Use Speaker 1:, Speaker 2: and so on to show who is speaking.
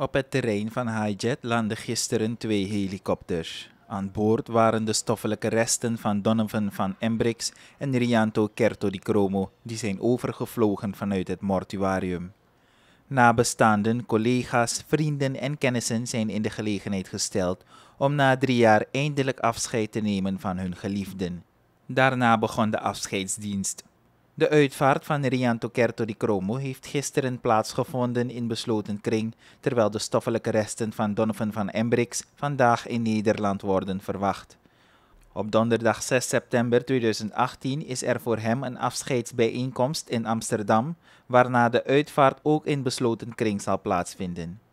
Speaker 1: Op het terrein van Hijet landden gisteren twee helikopters. Aan boord waren de stoffelijke resten van Donovan van Embrix en Rianto Kerto di Cromo, die zijn overgevlogen vanuit het mortuarium. Nabestaanden, collega's, vrienden en kennissen zijn in de gelegenheid gesteld om na drie jaar eindelijk afscheid te nemen van hun geliefden. Daarna begon de afscheidsdienst. De uitvaart van Rianto Kerto di Cromo heeft gisteren plaatsgevonden in besloten kring, terwijl de stoffelijke resten van Donovan van Embrix vandaag in Nederland worden verwacht. Op donderdag 6 september 2018 is er voor hem een afscheidsbijeenkomst in Amsterdam, waarna de uitvaart ook in besloten kring zal plaatsvinden.